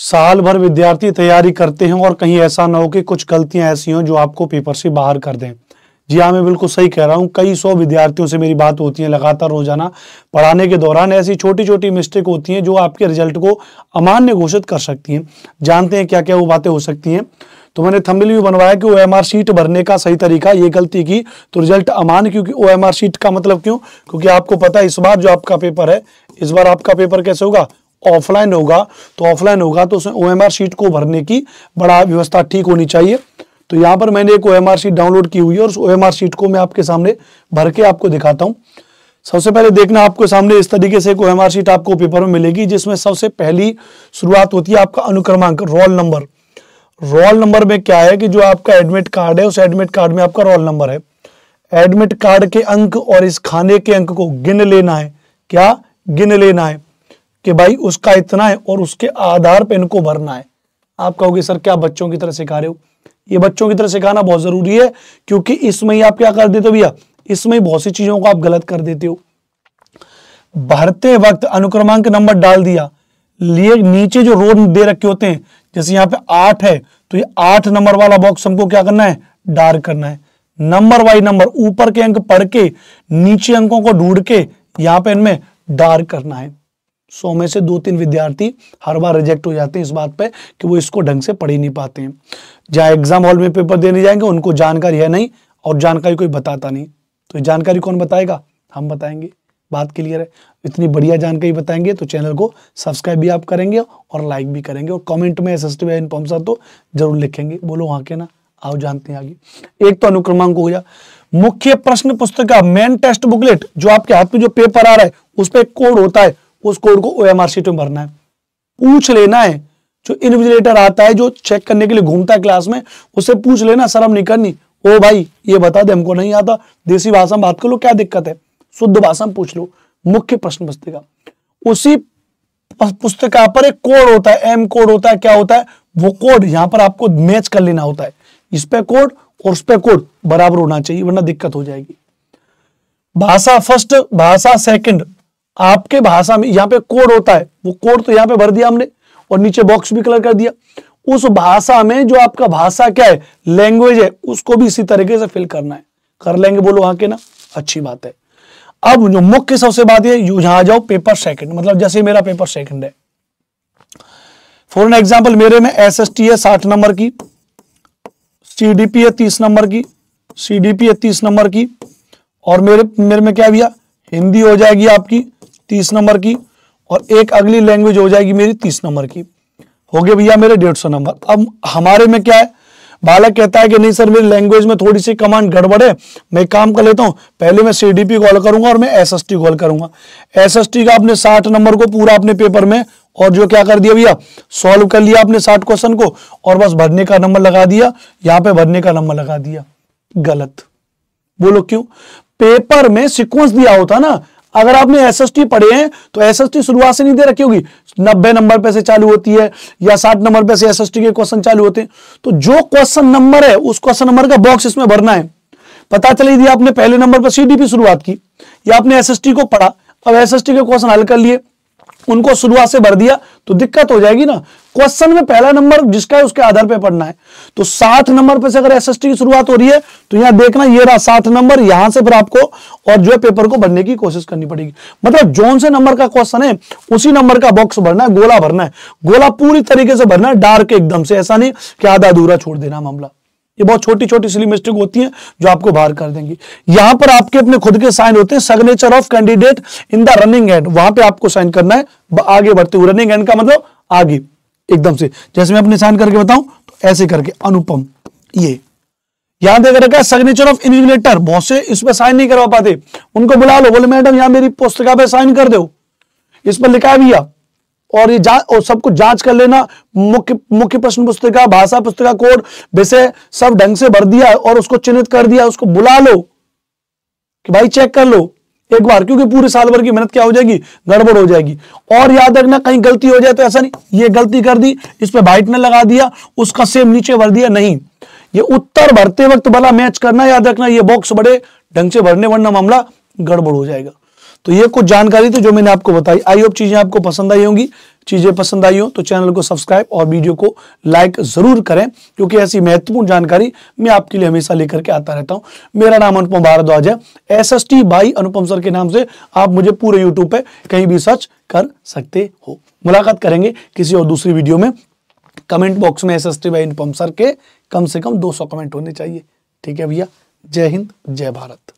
साल भर विद्यार्थी तैयारी करते हैं और कहीं ऐसा ना हो कि कुछ गलतियां ऐसी हों जो आपको पेपर से बाहर कर दें जी हाँ मैं बिल्कुल सही कह रहा हूँ कई सौ विद्यार्थियों से मेरी बात होती है लगातार रोजाना पढ़ाने के दौरान ऐसी छोटी छोटी मिस्टेक होती हैं जो आपके रिजल्ट को अमान्य घोषित कर सकती हैं जानते हैं क्या क्या वो बातें हो सकती हैं तो मैंने थम्बिल भी बनवाया कि ओ एम शीट भरने का सही तरीका ये गलती की तो रिजल्ट अमान क्योंकि ओ एम शीट का मतलब क्यों क्योंकि आपको पता है इस बार जो आपका पेपर है इस बार आपका पेपर कैसे होगा ऑफलाइन होगा तो ऑफलाइन होगा तो उसमें ओएमआर शीट को भरने की बड़ा व्यवस्था ठीक होनी चाहिए तो यहां पर मैंने एक ओएमआर शीट डाउनलोड की हुई है और उस ओएमआर शीट को मैं आपके सामने भर के आपको दिखाता हूं सबसे पहले देखना आपके सामने इस तरीके से एक ओएमआर शीट आपको पेपर में मिलेगी जिसमें सबसे पहली शुरुआत होती है आपका अनुक्रमांक रोल नंबर रोल नंबर में क्या है कि जो आपका एडमिट कार्ड है उस एडमिट कार्ड में आपका रोल नंबर है एडमिट कार्ड के अंक और इस खाने के अंक को गिन लेना है क्या गिन लेना है कि भाई उसका इतना है और उसके आधार पर इनको भरना है आप कहोगे सर क्या बच्चों की तरह सिखा रहे हो ये बच्चों की तरह सिखाना बहुत ज़रूरी है क्योंकि इसमें ही आप क्या कर देते हो भैया इसमें ही बहुत सी चीज़ों को आप गलत कर देते हो भरते वक्त अनुक्रमांक नंबर डाल दिया लिए नीचे जो रोड दे रखे होते हैं जैसे यहाँ पे आठ है तो ये आठ नंबर वाला बॉक्स हमको क्या करना है डार्क करना है नंबर वाई नंबर ऊपर के अंक पढ़ के नीचे अंकों को ढूंढ के यहां पर इनमें डार्क करना है सौ में से दो तीन विद्यार्थी हर बार रिजेक्ट हो जाते हैं इस बात पे कि वो इसको ढंग से पढ़ ही नहीं पाते हैं जहाँ एग्जाम हॉल में पेपर देने जाएंगे उनको जानकारी है नहीं और जानकारी कोई बताता नहीं तो जानकारी कौन बताएगा हम बताएंगे बात क्लियर है इतनी बढ़िया जानकारी बताएंगे तो चैनल को सब्सक्राइब भी आप करेंगे और लाइक भी करेंगे और कॉमेंट में एस एस तो जरूर लिखेंगे बोलो वहाँ के ना आओ जानते हैं आगे एक तो अनुक्रमांक हो गया मुख्य प्रश्न पुस्तक का मेन टेस्ट बुकलेट जो आपके हाथ में जो पेपर आ रहा है उस पर कोड होता है उस कोड को ओ शीट में भरना है पूछ लेना है जो इन्विजिलेटर आता है जो चेक करने के लिए घूमता है क्लास में उससे पूछ लेना सर हम नहीं करनी ओ भाई ये बता दे हमको नहीं आता देसी भाषा में बात कर लो क्या दिक्कत है शुद्ध भाषा में पूछ लो मुख्य प्रश्न पुस्तिका उसी पुस्तिका पर एक कोड होता है एम कोड होता है क्या होता है वो कोड यहां पर आपको मैच कर लेना होता है इस पे कोड और उस पे कोड बराबर होना चाहिए वरना दिक्कत हो जाएगी भाषा फर्स्ट भाषा सेकंड आपके भाषा में यहां पे कोड होता है वो कोड तो यहां पे भर दिया हमने और नीचे बॉक्स भी कलर कर दिया उस भाषा में जो आपका भाषा क्या है लैंग्वेज है उसको भी इसी तरीके से फिल करना है कर लेंगे बोलो वहां के ना अच्छी बात है अब जो मुख्य सबसे बात ये यहां जाओ पेपर सेकंड मतलब जैसे मेरा पेपर सेकंड है फॉर एन एग्जाम्पल मेरे में एस एस टी है साठ नंबर की सी डी पी है तीस नंबर की सी डी पी है तीस नंबर की और मेरे मेरे में क्या भैया हिंदी हो जाएगी आपकी तीस नंबर की और एक अगली लैंग्वेज हो जाएगी मेरी तीस नंबर की हो गया भैया मेरे डेढ़ सौ नंबर अब हमारे में क्या है बालक कहता है कि नहीं सर मेरी लैंग्वेज में थोड़ी सी कमांड गड़बड़ है मैं काम कर लेता हूं पहले मैं सी कॉल करूंगा और मैं एस एस कॉल करूंगा एस का आपने साठ नंबर को पूरा अपने पेपर में और जो क्या कर दिया भैया सॉल्व कर लिया आपने साठ क्वेश्चन को और बस भरने का नंबर लगा दिया यहां पर भरने का नंबर लगा दिया गलत बोलो क्यों पेपर में सिक्वेंस दिया होता ना अगर आपने एस एस टी पढ़े हैं तो एस एस टी शुरुआत से नहीं दे रखी होगी नब्बे नंबर पे से चालू होती है या साठ नंबर पे से एस एस टी के क्वेश्चन चालू होते हैं तो जो क्वेश्चन नंबर है उस क्वेश्चन नंबर का बॉक्स इसमें भरना है पता चले यदि आपने पहले नंबर पर सीडीपी शुरुआत की या आपने एस को पढ़ा अब एस के क्वेश्चन हल कर लिए उनको शुरुआत से भर दिया तो दिक्कत हो जाएगी ना क्वेश्चन में पहला नंबर जिसका है उसके आधार पे पढ़ना है तो सात नंबर पे से अगर एसएसटी की शुरुआत हो रही है तो यहां देखना ये रहा सात नंबर यहां से फिर आपको और जो है पेपर को भरने की कोशिश करनी पड़ेगी मतलब जोन से नंबर का क्वेश्चन है उसी नंबर का बॉक्स भरना है गोला भरना है गोला पूरी तरीके से भरना है डार्क एकदम से ऐसा नहीं कि आधा अधूरा छोड़ देना मामला ये बहुत छोटी छोटी सिली मिस्टेक होती हैं जो आपको बाहर कर देंगी यहां पर आपके अपने खुद के साइन होते हैं signature of candidate in the running and वहां पे आपको साइन करना है आगे बढ़ते हुए रनिंग एंड का मतलब आगे एकदम से जैसे मैं अपने साइन करके बताऊं तो ऐसे करके अनुपम ये यहां देख रखा है सिग्नेचर ऑफ इन्विजिलेटर बहुत से इस पर साइन नहीं करवा पाते उनको बुला लो बोले मैडम यहां मेरी पुस्तका पर साइन कर दो इस पर लिखा भी और ये और सब कुछ जांच कर लेना मुख्य मुख्य प्रश्न पुस्तिका भाषा पुस्तिका कोड विषय सब ढंग से भर दिया और उसको चिन्हित कर दिया उसको बुला लो कि भाई चेक कर लो एक बार क्योंकि पूरे साल भर की मेहनत क्या हो जाएगी गड़बड़ हो जाएगी और याद रखना कहीं गलती हो जाए तो ऐसा नहीं ये गलती कर दी इस पर वाइट ने लगा दिया उसका सेम नीचे भर दिया नहीं ये उत्तर भरते वक्त भला मैच करना याद रखना ये बॉक्स बड़े ढंग से भरने वरना मामला गड़बड़ हो जाएगा तो ये कुछ जानकारी थी जो मैंने आपको बताई आई होप चीज़ें आपको पसंद आई होंगी चीज़ें पसंद आई हो तो चैनल को सब्सक्राइब और वीडियो को लाइक ज़रूर करें क्योंकि ऐसी महत्वपूर्ण जानकारी मैं आपके लिए हमेशा लेकर के आता रहता हूं मेरा नाम अनुपम भारद्वाज है एस एस टी भाई अनुपम सर के नाम से आप मुझे पूरे यूट्यूब पर कहीं भी सर्च कर सकते हो मुलाकात करेंगे किसी और दूसरी वीडियो में कमेंट बॉक्स में एस एस टी भाई अनुपम सर के कम से कम सौ कमेंट होने चाहिए ठीक है भैया जय हिंद जय भारत